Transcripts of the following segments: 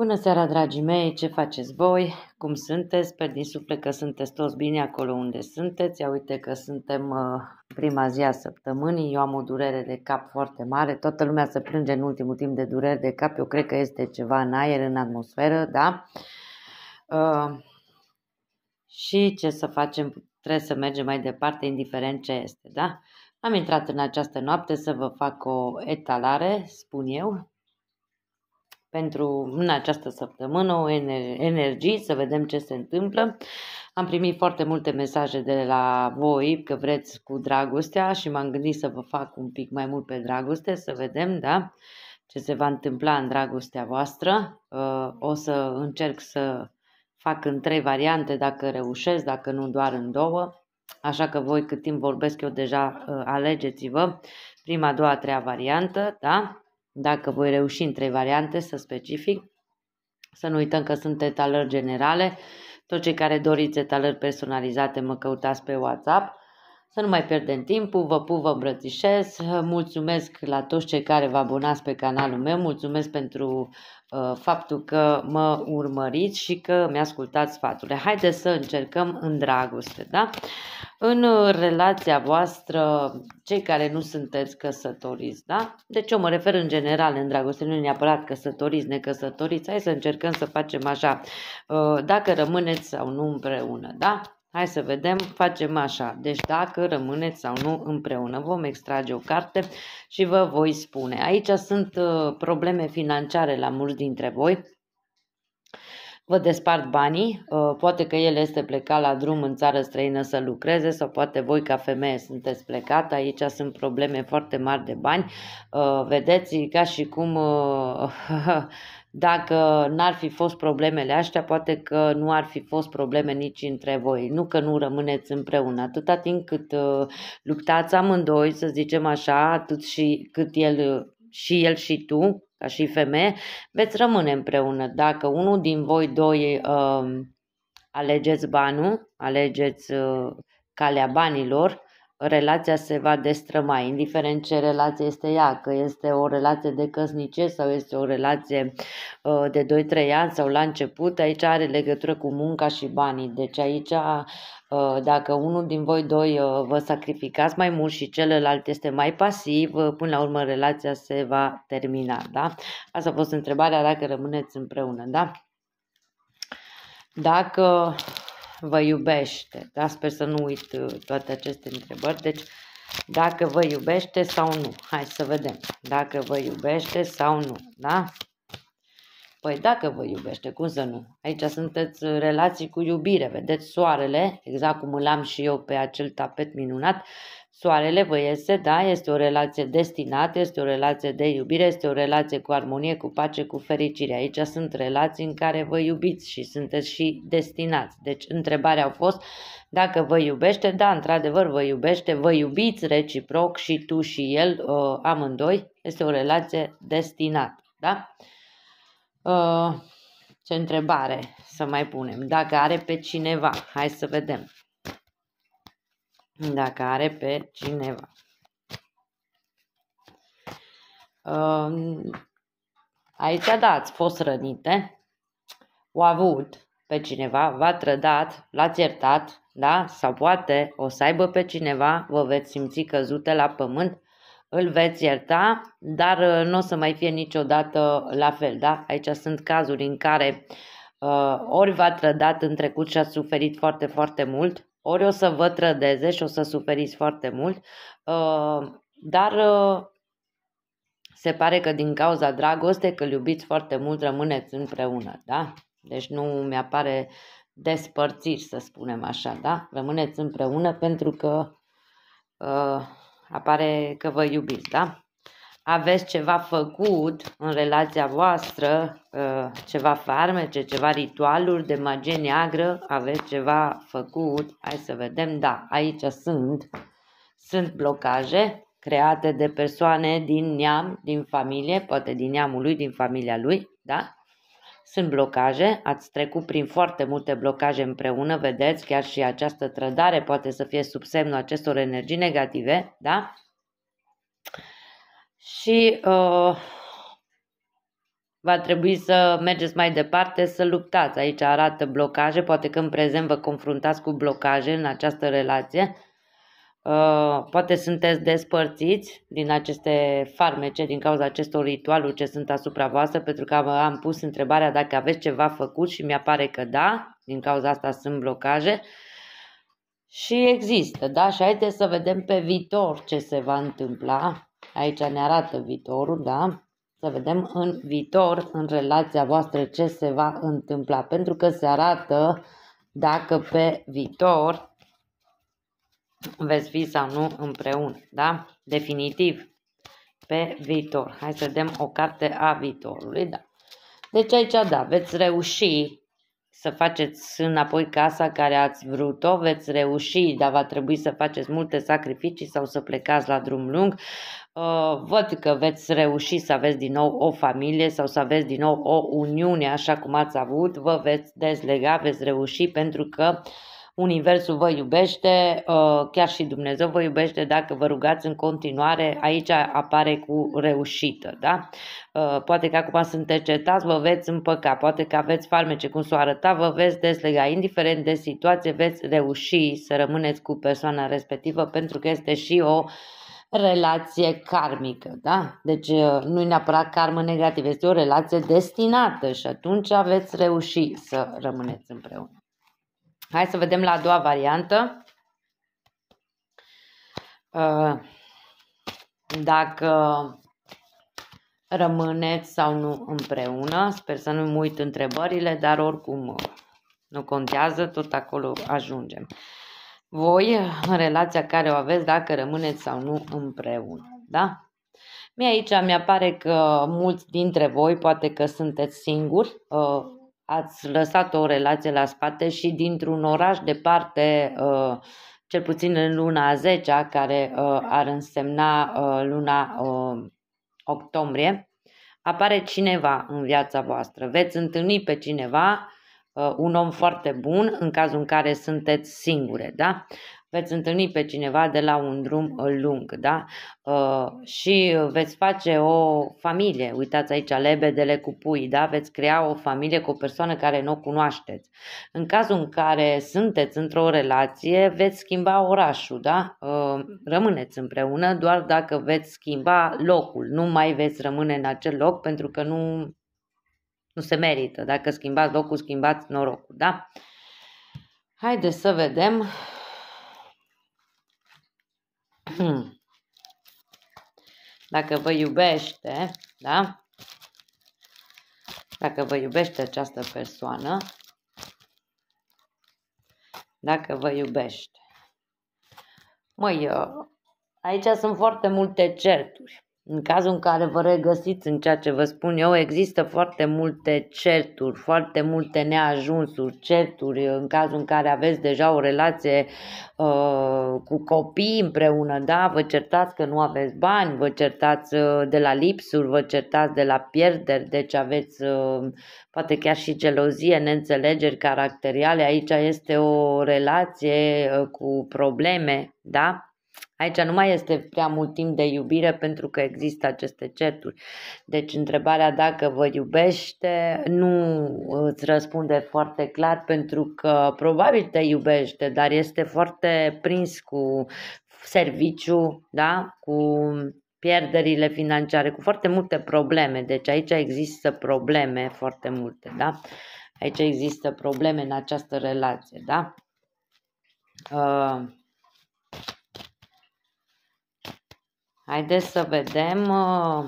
Bună seara, dragii mei! Ce faceți voi? Cum sunteți? Sper din suflet că sunteți toți bine acolo unde sunteți. Ia uite că suntem uh, prima zi a săptămânii. Eu am o durere de cap foarte mare. Toată lumea se plânge în ultimul timp de dureri de cap. Eu cred că este ceva în aer, în atmosferă, da? Uh, și ce să facem? Trebuie să mergem mai departe, indiferent ce este, da? Am intrat în această noapte să vă fac o etalare, spun eu, pentru în această săptămână o energie, să vedem ce se întâmplă. Am primit foarte multe mesaje de la voi că vreți cu dragostea și m-am gândit să vă fac un pic mai mult pe dragoste, să vedem, da? ce se va întâmpla în dragostea voastră. Uh, o să încerc să fac în trei variante dacă reușesc, dacă nu doar în două. Așa că voi cât timp vorbesc eu deja uh, alegeți-vă prima, a doua, a treia variantă, da? dacă voi reuși în trei variante să specific. Să nu uităm că sunt etalări generale. Toți cei care doriți etalări personalizate mă căutați pe WhatsApp. Să nu mai pierdem timpul, vă pup, vă îmbrățișez, mulțumesc la toți cei care vă abonați pe canalul meu, mulțumesc pentru uh, faptul că mă urmăriți și că mi-ascultați sfaturile. Haideți să încercăm în dragoste, da? în uh, relația voastră, cei care nu sunteți căsătoriți, da? Deci eu mă refer în general, în dragoste, nu neapărat căsătoriți, necăsătoriți, hai să încercăm să facem așa, uh, dacă rămâneți sau nu împreună, da? Hai să vedem, facem așa. Deci dacă rămâneți sau nu împreună, vom extrage o carte și vă voi spune. Aici sunt uh, probleme financiare la mulți dintre voi vă despart banii, uh, poate că el este plecat la drum în țară străină să lucreze sau poate voi ca femeie sunteți plecat, aici sunt probleme foarte mari de bani, uh, vedeți ca și cum uh, dacă n-ar fi fost problemele astea, poate că nu ar fi fost probleme nici între voi. Nu că nu rămâneți împreună. Atâta timp cât luptați amândoi, să zicem așa, atât și cât el și el și tu, ca și femeie, veți rămâne împreună. Dacă unul din voi doi uh, alegeți banul, alegeți uh, calea banilor, relația se va destrăma, indiferent ce relație este ea, că este o relație de căsnicie sau este o relație uh, de 2-3 ani sau la început, aici are legătură cu munca și banii. Deci aici uh, dacă unul din voi doi uh, vă sacrificați mai mult și celălalt este mai pasiv, până la urmă relația se va termina, da? Asta a fost întrebarea dacă rămâneți împreună, da? Dacă vă iubește. Da? Sper să nu uit uh, toate aceste întrebări. Deci, dacă vă iubește sau nu. Hai să vedem. Dacă vă iubește sau nu. Da? Păi dacă vă iubește, cum să nu? Aici sunteți uh, relații cu iubire, vedeți soarele, exact cum îl am și eu pe acel tapet minunat, Soarele, vă iese, da, este o relație destinată, este o relație de iubire, este o relație cu armonie, cu pace, cu fericire. Aici sunt relații în care vă iubiți și sunteți și destinați. Deci, întrebarea a fost dacă vă iubește, da, într-adevăr vă iubește, vă iubiți reciproc și tu și el, uh, amândoi, este o relație destinată, da? Uh, ce întrebare să mai punem? Dacă are pe cineva, hai să vedem dacă are pe cineva. Um, aici, da, ați fost rănite, o avut pe cineva, v-a trădat, l-ați iertat, da? Sau poate o să aibă pe cineva, vă veți simți căzute la pământ, îl veți ierta, dar uh, nu o să mai fie niciodată la fel, da? Aici sunt cazuri în care uh, ori v-a trădat în trecut și a suferit foarte, foarte mult, ori o să vă trădeze și o să suferiți foarte mult, uh, dar uh, se pare că din cauza dragostei, că iubiți foarte mult, rămâneți împreună, da? Deci nu mi-apare despărțiri, să spunem așa, da? Rămâneți împreună pentru că uh, apare că vă iubiți, da? aveți ceva făcut în relația voastră, ă, ceva farmece, ceva ritualuri de magie neagră, aveți ceva făcut, hai să vedem, da, aici sunt, sunt blocaje create de persoane din neam, din familie, poate din neamul lui, din familia lui, da? Sunt blocaje, ați trecut prin foarte multe blocaje împreună, vedeți, chiar și această trădare poate să fie sub semnul acestor energii negative, da? și uh, va trebui să mergeți mai departe, să luptați. Aici arată blocaje, poate că în prezent vă confruntați cu blocaje în această relație, uh, poate sunteți despărțiți din aceste farmece, din cauza acestor ritualuri ce sunt asupra voastră, pentru că am pus întrebarea dacă aveți ceva făcut și mi-apare că da, din cauza asta sunt blocaje. Și există, da? Și haideți să vedem pe viitor ce se va întâmpla Aici ne arată viitorul, da? Să vedem în viitor, în relația voastră, ce se va întâmpla. Pentru că se arată dacă pe viitor veți fi sau nu împreună, da? Definitiv, pe viitor. Hai să vedem o carte a viitorului, da. Deci aici, da, veți reuși să faceți înapoi casa care ați vrut-o, veți reuși, dar va trebui să faceți multe sacrificii sau să plecați la drum lung. Uh, văd că veți reuși să aveți din nou o familie sau să aveți din nou o uniune așa cum ați avut, vă veți dezlega, veți reuși pentru că Universul vă iubește, uh, chiar și Dumnezeu vă iubește dacă vă rugați în continuare, aici apare cu reușită, da? Uh, poate că acum sunteți cetați, vă veți împăca, poate că aveți farmece, cum s-o arăta, vă veți deslega, indiferent de situație veți reuși să rămâneți cu persoana respectivă pentru că este și o uh, relație karmică, da? Deci uh, nu e neapărat karmă negativă, este o relație destinată și atunci aveți reuși să rămâneți împreună. Hai să vedem la a doua variantă. Uh, dacă rămâneți sau nu împreună, sper să nu-mi uit întrebările, dar oricum nu contează, tot acolo ajungem voi în relația care o aveți, dacă rămâneți sau nu împreună. Da? Mie aici mi apare că mulți dintre voi, poate că sunteți singuri, uh, ați lăsat o relație la spate și dintr-un oraș departe, uh, cel puțin în luna 10 care uh, ar însemna luna octombrie, apare cineva în viața voastră. Veți întâlni pe cineva Uh, un om foarte bun în cazul în care sunteți singure, da? Veți întâlni pe cineva de la un drum uh, lung, da? Uh, și veți face o familie, uitați aici lebedele cu pui, da? Veți crea o familie cu o persoană care nu o cunoașteți. În cazul în care sunteți într-o relație, veți schimba orașul, da? Rămâneți împreună doar dacă veți schimba locul, nu mai veți rămâne în acel loc pentru că nu nu se merită. Dacă schimbați locul, schimbați norocul, da? Haideți să vedem. Hmm. Dacă vă iubește, da? Dacă vă iubește această persoană, dacă vă iubește. Măi, aici sunt foarte multe certuri. În cazul în care vă regăsiți în ceea ce vă spun eu, există foarte multe certuri, foarte multe neajunsuri, certuri în cazul în care aveți deja o relație uh, cu copii împreună, da? Vă certați că nu aveți bani, vă certați uh, de la lipsuri, vă certați de la pierderi, deci aveți uh, poate chiar și gelozie, neînțelegeri caracteriale. Aici este o relație uh, cu probleme, da? Aici nu mai este prea mult timp de iubire pentru că există aceste certuri. Deci întrebarea dacă vă iubește nu uh, îți răspunde foarte clar pentru că probabil te iubește, dar este foarte prins cu serviciu, da? cu pierderile financiare, cu foarte multe probleme. Deci aici există probleme foarte multe, da? Aici există probleme în această relație, da? Uh, Haideți să vedem uh,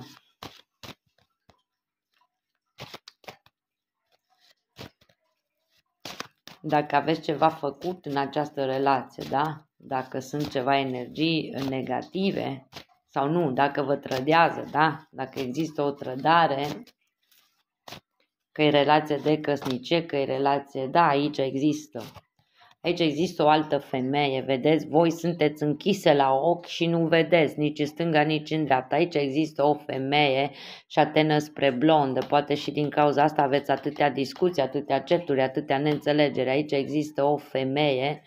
dacă aveți ceva făcut în această relație, da? Dacă sunt ceva energii negative sau nu, dacă vă trădează, da? Dacă există o trădare, că e relație de căsnicie, că e relație, da, aici există. Aici există o altă femeie, vedeți? Voi sunteți închise la ochi și nu vedeți nici în stânga, nici în dreapta. Aici există o femeie și atenă spre blondă. Poate și din cauza asta aveți atâtea discuții, atâtea certuri, atâtea neînțelegeri. Aici există o femeie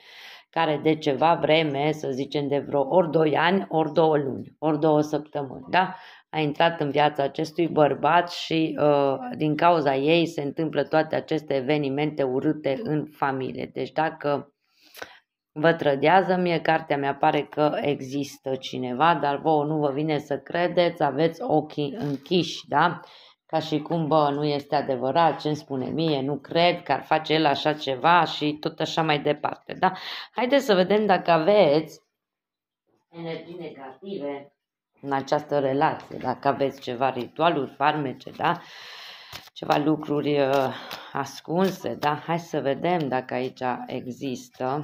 care de ceva vreme, să zicem de vreo ori 2 ani, ori 2 luni, ori 2 săptămâni, da? A intrat în viața acestui bărbat și uh, din cauza ei se întâmplă toate aceste evenimente urâte în familie. Deci dacă vă trădează mie, cartea mea pare că există cineva, dar vouă nu vă vine să credeți, aveți ochii închiși, da? ca și cum, bă, nu este adevărat ce îmi spune mie, nu cred că ar face el așa ceva și tot așa mai departe, da? Haideți să vedem dacă aveți energii negative în această relație, dacă aveți ceva ritualuri, farmece, da? Ceva lucruri uh, ascunse, da? Hai să vedem dacă aici există.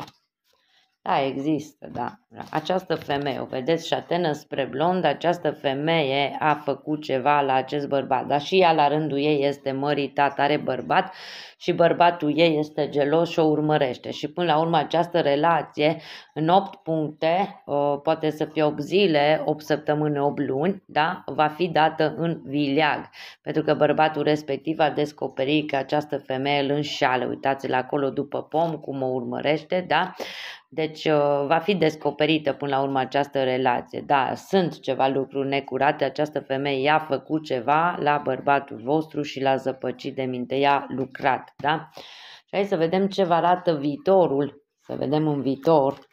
Da, există, da. Această femeie, o vedeți șatenă spre blond, această femeie a făcut ceva la acest bărbat, dar și ea la rândul ei este măritat, are bărbat și bărbatul ei este gelos și o urmărește. Și până la urmă această relație, în 8 puncte, poate să fie 8 zile, 8 săptămâni, 8 luni, da? va fi dată în vileag, pentru că bărbatul respectiv a descoperit că această femeie îl înșală. Uitați-l acolo după pom, cum o urmărește, da? Deci uh, va fi descoperită până la urmă această relație. Da, sunt ceva lucruri necurate, această femeie i-a făcut ceva la bărbatul vostru și l-a zăpăcit de minte, i-a lucrat, da? Și hai să vedem ce vă arată viitorul, să vedem în viitor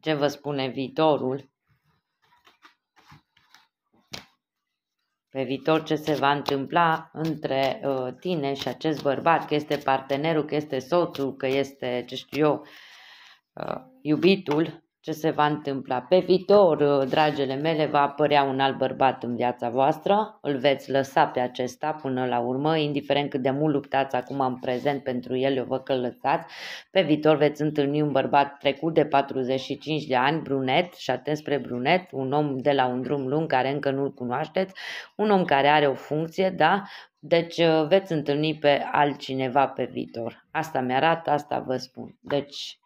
ce vă spune viitorul. Pe viitor ce se va întâmpla între uh, tine și acest bărbat, că este partenerul, că este soțul, că este, ce știu eu, Uh, iubitul, ce se va întâmpla. Pe viitor, uh, dragele mele, va apărea un alt bărbat în viața voastră, îl veți lăsa pe acesta până la urmă, indiferent cât de mult luptați acum în prezent pentru el, eu vă călățați. Pe viitor veți întâlni un bărbat trecut de 45 de ani, brunet, și atent spre brunet, un om de la un drum lung care încă nu-l cunoașteți, un om care are o funcție, da? Deci uh, veți întâlni pe altcineva pe viitor. Asta mi-arată, asta vă spun. Deci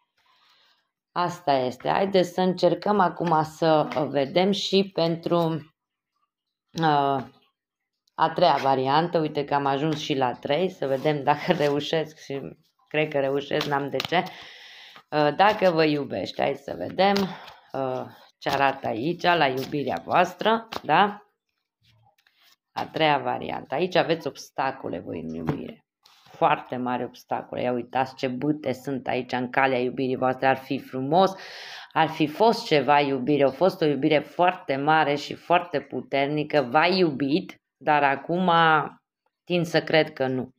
Asta este. Haideți să încercăm acum să uh, vedem și pentru uh, a treia variantă. Uite că am ajuns și la trei. să vedem dacă reușesc și cred că reușesc, n-am de ce. Uh, dacă vă iubești, hai să vedem uh, ce arată aici la iubirea voastră, da? A treia variantă. Aici aveți obstacole voi în iubire foarte mare obstacole. Ia uitați ce bâte sunt aici în calea iubirii voastre, ar fi frumos, ar fi fost ceva iubire, a fost o iubire foarte mare și foarte puternică, v-a iubit, dar acum tind să cred că nu.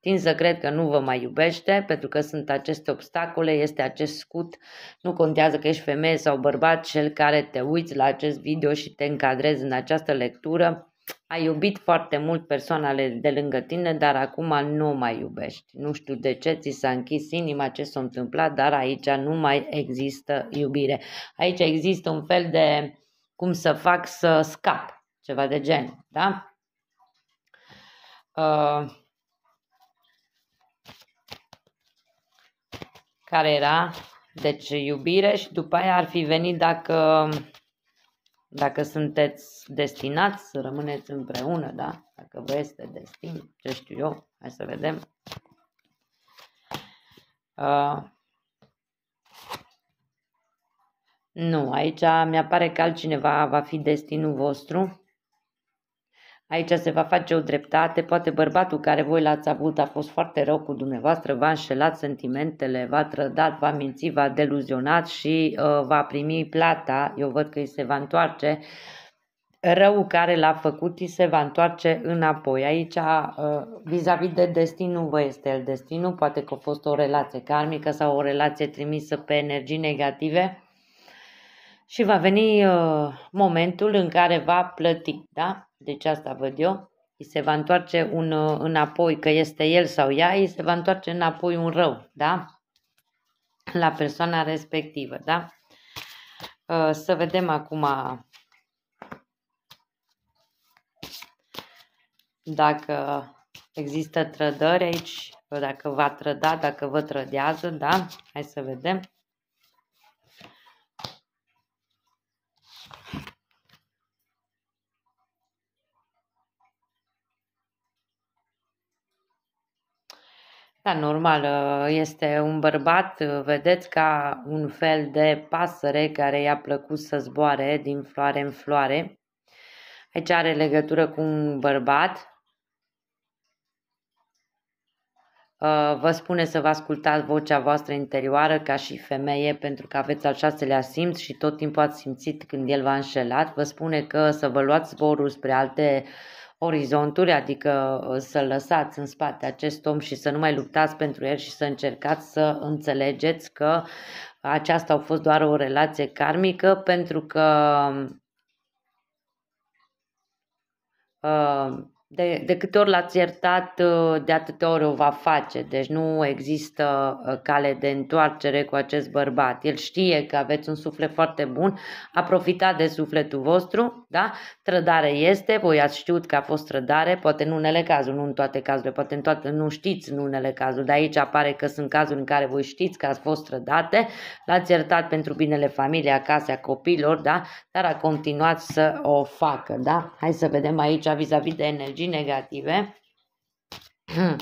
Tind să cred că nu vă mai iubește pentru că sunt aceste obstacole, este acest scut, nu contează că ești femeie sau bărbat, cel care te uiți la acest video și te încadrezi în această lectură, ai iubit foarte mult persoanele de lângă tine, dar acum nu mai iubești. Nu știu de ce ți s-a închis inima, ce s-a întâmplat, dar aici nu mai există iubire. Aici există un fel de cum să fac să scap, ceva de gen, da? Uh, care era, deci iubire și după aia ar fi venit dacă dacă sunteți destinați să rămâneți împreună, da? Dacă vă este destin, ce știu eu, hai să vedem. Uh, nu, aici mi-apare că altcineva va fi destinul vostru. Aici se va face o dreptate, poate bărbatul care voi l-ați avut a fost foarte rău cu dumneavoastră, v-a înșelat sentimentele, v-a trădat, v-a mințit, v-a deluzionat și uh, va primi plata, eu văd că îi se va întoarce, răul care l-a făcut îi se va întoarce înapoi. Aici, uh, vis-a-vis de destin, nu vă este el destinul, poate că a fost o relație karmică sau o relație trimisă pe energii negative și va veni uh, momentul în care va plăti, da? Deci asta văd eu. Îi se va întoarce un uh, înapoi, că este el sau ea, îi se va întoarce înapoi un rău, da? La persoana respectivă, da? Uh, să vedem acum dacă există trădări aici, dacă va trăda, dacă vă trădează, da? Hai să vedem. Da, normal, ă, este un bărbat, ă, vedeți, ca un fel de pasăre care i-a plăcut să zboare din floare în floare. Aici are legătură cu un bărbat. Ă, vă spune să vă ascultați vocea voastră interioară ca și femeie pentru că aveți al șaselea simț și tot timpul ați simțit când el v-a înșelat. Vă spune că să vă luați zborul spre alte uh, orizonturi, adică ă, să lăsați în spate acest om și să nu mai luptați pentru el și să încercați să înțelegeți că aceasta a fost doar o relație karmică pentru că ă, de, de câte ori l-ați iertat, ă, de atâtea ori o va face. Deci nu există cale de întoarcere cu acest bărbat. El știe că aveți un suflet foarte bun, a profitat de sufletul vostru da? Trădare este, voi ați știut că a fost trădare, poate în unele cazuri, nu în toate cazurile, poate în toate, nu știți în unele cazuri, dar aici apare că sunt cazuri în care voi știți că ați fost trădate, l-ați iertat pentru binele familiei, acasă, a copiilor, da? dar a continuat să o facă. Da? Hai să vedem aici vis-a-vis de energii negative.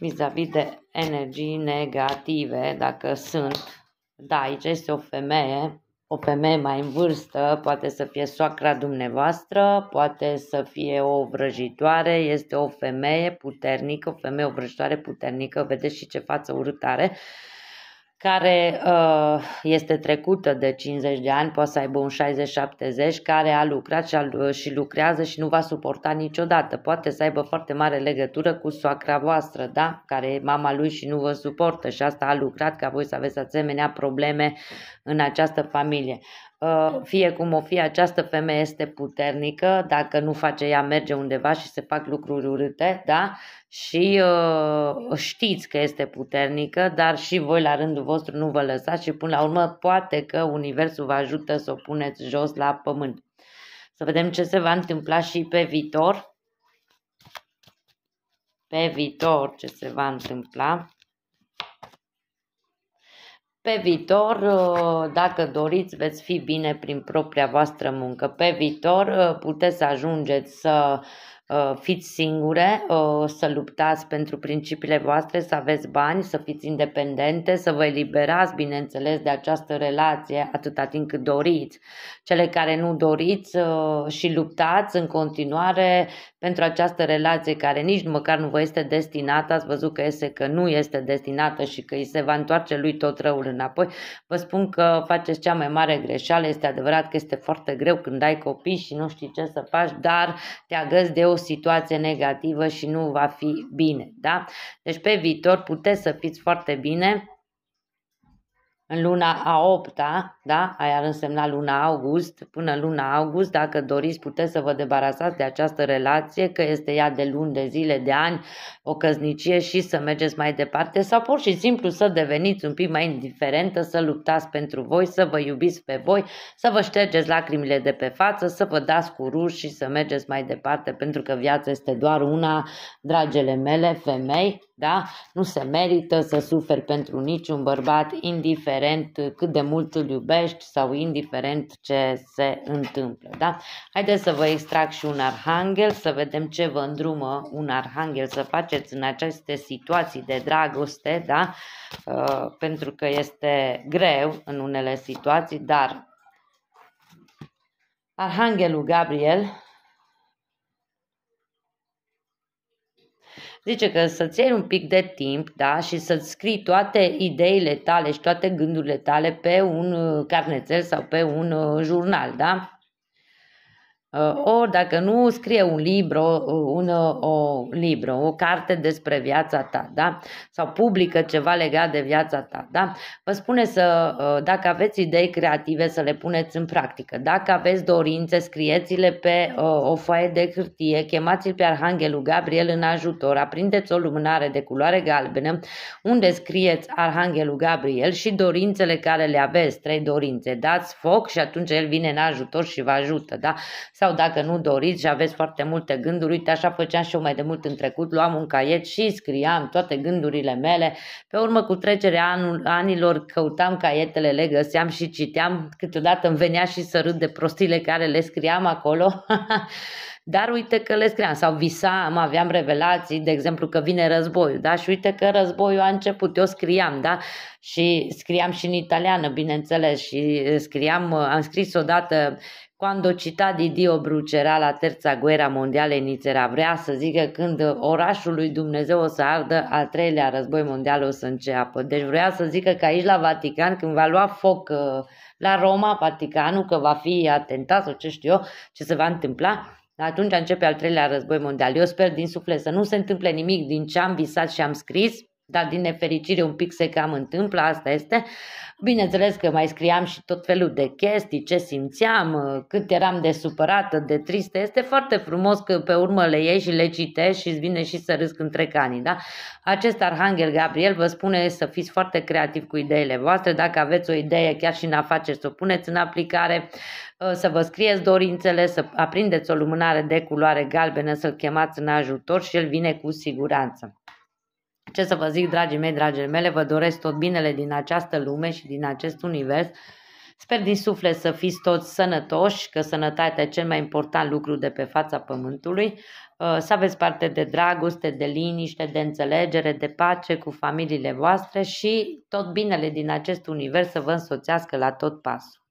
vis-a-vis de energii negative, dacă sunt, da, aici este o femeie o femeie mai în vârstă, poate să fie soacra dumneavoastră, poate să fie o vrăjitoare, este o femeie puternică, o femeie o vrăjitoare puternică, vedeți și ce față urâtare, care uh, este trecută de 50 de ani, poate să aibă un 60-70, care a lucrat și, a, și lucrează și nu va suporta niciodată. Poate să aibă foarte mare legătură cu soacra voastră, da? care e mama lui și nu vă suportă și asta a lucrat ca voi să aveți asemenea probleme în această familie. Uh, fie cum o fi, această femeie este puternică, dacă nu face ea, merge undeva și se fac lucruri urâte, da? Și uh, știți că este puternică, dar și voi la rândul vostru nu vă lăsați și până la urmă poate că Universul vă ajută să o puneți jos la pământ. Să vedem ce se va întâmpla și pe viitor. Pe viitor ce se va întâmpla. Pe viitor, uh, dacă doriți, veți fi bine prin propria voastră muncă. Pe viitor uh, puteți să ajungeți să Uh, fiți singure, uh, să luptați pentru principiile voastre, să aveți bani, să fiți independente, să vă eliberați, bineînțeles, de această relație atâta timp cât doriți. Cele care nu doriți uh, și luptați în continuare pentru această relație care nici măcar nu vă este destinată, ați văzut că este că nu este destinată și că îi se va întoarce lui tot răul înapoi, vă spun că faceți cea mai mare greșeală, este adevărat că este foarte greu când ai copii și nu știi ce să faci, dar te agăzi de o situație negativă și nu va fi bine. Da? Deci pe viitor puteți să fiți foarte bine în luna a opta, da? aia ar însemna luna august, până luna august, dacă doriți, puteți să vă debarasați de această relație, că este ea de luni, de zile, de ani, o căznicie și să mergeți mai departe sau pur și simplu să deveniți un pic mai indiferentă, să luptați pentru voi, să vă iubiți pe voi, să vă ștergeți lacrimile de pe față, să vă dați cu ruși și să mergeți mai departe, pentru că viața este doar una, dragele mele, femei, da? Nu se merită să suferi pentru niciun bărbat, indiferent cât de mult îl iubești sau indiferent ce se întâmplă. Da? Haideți să vă extrag și un arhanghel, să vedem ce vă îndrumă un arhanghel să faceți în aceste situații de dragoste, da? Uh, pentru că este greu în unele situații, dar Arhanghelul Gabriel Zice că să-ți iei un pic de timp da? și să-ți scrii toate ideile tale și toate gândurile tale pe un uh, carnețel sau pe un uh, jurnal. Da? Uh, ori dacă nu, scrie un libro, uh, un, uh, o, libro, o carte despre viața ta, da? Sau publică ceva legat de viața ta, da? Vă spune să, dacă aveți idei creative, să le puneți în practică. Dacă aveți dorințe, scrieți-le pe o foaie de hârtie, chemați-l pe Arhanghelul Gabriel în ajutor, aprindeți o lumânare de culoare galbenă unde scrieți Arhanghelul Gabriel și dorințele care le aveți, trei dorințe. Dați foc și atunci el vine în ajutor și vă ajută, da? Sau dacă nu doriți și aveți foarte multe gânduri, uite așa făceam și eu mai de mult în trecut, luam un caiet și scriam toate gândurile mele. Pe urmă, cu trecerea anul, anilor, căutam caietele, le găseam și citeam. Câteodată îmi venea și să râd de prostile care le scriam acolo. Dar uite că le scriam sau visam, aveam revelații, de exemplu că vine războiul, da? Și uite că războiul a început, eu scriam, da? Și scriam și în italiană, bineînțeles, și scriam, am scris odată o cita di Dio brucerà la Terța guerra Mondială inizierà, vrea să zică când orașul lui Dumnezeu o să ardă, al treilea război mondial o să înceapă. Deci vrea să zică că aici la Vatican, când va lua foc la Roma, Vaticanul, că va fi atentat sau ce știu eu, ce se va întâmpla, atunci începe al treilea război mondial. Eu sper din suflet să nu se întâmple nimic din ce am visat și am scris dar din nefericire un pic se cam întâmplă, asta este. Bineînțeles că mai scriam și tot felul de chestii, ce simțeam, cât eram de supărată, de tristă. Este foarte frumos că pe urmă le iei și le citești și îți vine și să râzi între canii, da? Acest arhanghel Gabriel vă spune să fiți foarte creativ cu ideile voastre, dacă aveți o idee chiar și în afaceri, să o puneți în aplicare, să vă scrieți dorințele, să aprindeți o lumânare de culoare galbenă, să-l chemați în ajutor și el vine cu siguranță. Ce să vă zic, dragii mei, dragile mele, vă doresc tot binele din această lume și din acest univers. Sper din suflet să fiți toți sănătoși, că sănătatea e cel mai important lucru de pe fața pământului. Uh, să aveți parte de dragoste, de liniște, de înțelegere, de pace cu familiile voastre și tot binele din acest univers să vă însoțească la tot pasul.